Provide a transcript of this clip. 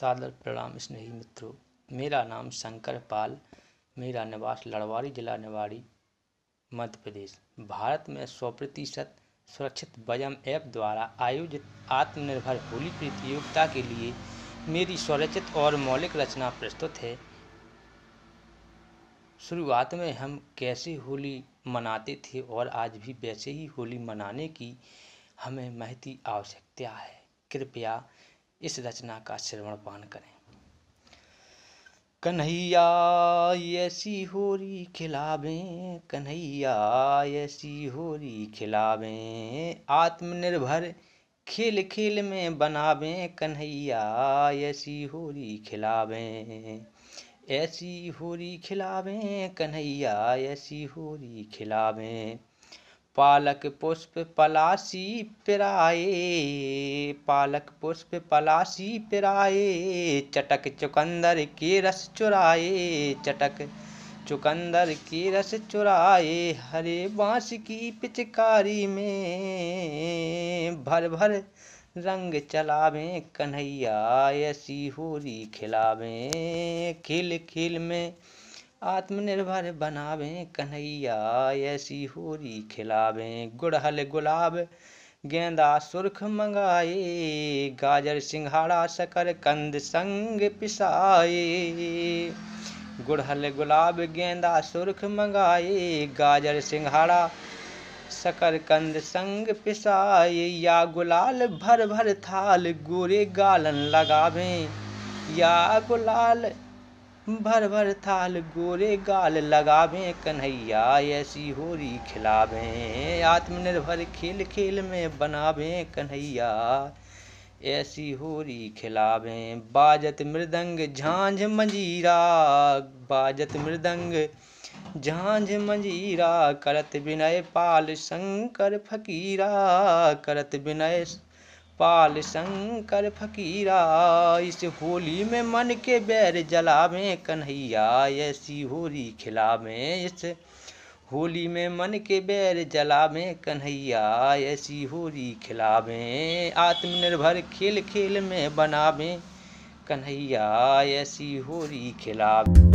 सादर प्रणाम स्नेही मित्रों मेरा नाम शंकर पाल मेरा निवास लड़वाड़ी जिला निवाड़ी मध्य प्रदेश भारत में सौ प्रतिशत सुरक्षित बजम ऐप द्वारा आयोजित आत्मनिर्भर होली प्रतियोगिता के लिए मेरी स्वरचित और मौलिक रचना प्रस्तुत है शुरुआत में हम कैसे होली मनाते थे और आज भी वैसे ही होली मनाने की हमें महती आवश्यकता है कृपया इस रचना का श्रवण पान करें कन्हैया ऐसी होरी खिलावें कन्हैया ऐसी होरी खिलावें आत्मनिर्भर खेल खेल में बनावें कन्हैया ऐसी होरी खिलावें ऐसी होरी खिलावें कन्हैया ऐसी होरी खिलावें पालक पुष्प पलासी पिराए पालक पुष्प पलासी पिराए चटक चुकंदर के रस चुराए चटक चुकंदर के रस चुराए हरे बांस की पिचकारी में भर भर रंग चलावे कन्हैया ऐसी होरी खिलावे खिल खिल में आत्मनिर्भर बनावें कन्हैया ऐसी होरी खिलावे गुड़हल गुलाब गेंदा सुर्ख मंगाए गाजर सिंघाड़ा शकर कंद संग पिसाए गुड़हल गुलाब गेंदा सुर्ख मंगाए गाजर सिंघाड़ा कंद संग पिसाए या गुलाल भर भर थाल गोरे गालन लगावें या गुलाल भर भर थाल गोरे गाल लगावे कन्हैया ऐसी होरी खिलावे आत्मनिर्भर खेल खेल में बनावे कन्हैया ऐसी होरी खिलावे बाजत मृदंग झांझ मंजीरा बाजत मृदंग झांझ मंजीरा करत विनय पाल शंकर फकीरा करत विनय पाल शंकर फकीरा इस होली में मन के बैर जला में कन्हैया ऐसी होली खिला में इस होली में मन के बैर जला में कन्हैया ऐसी होली में आत्मनिर्भर खेल खेल में बना में कन्हैया ऐसी होली में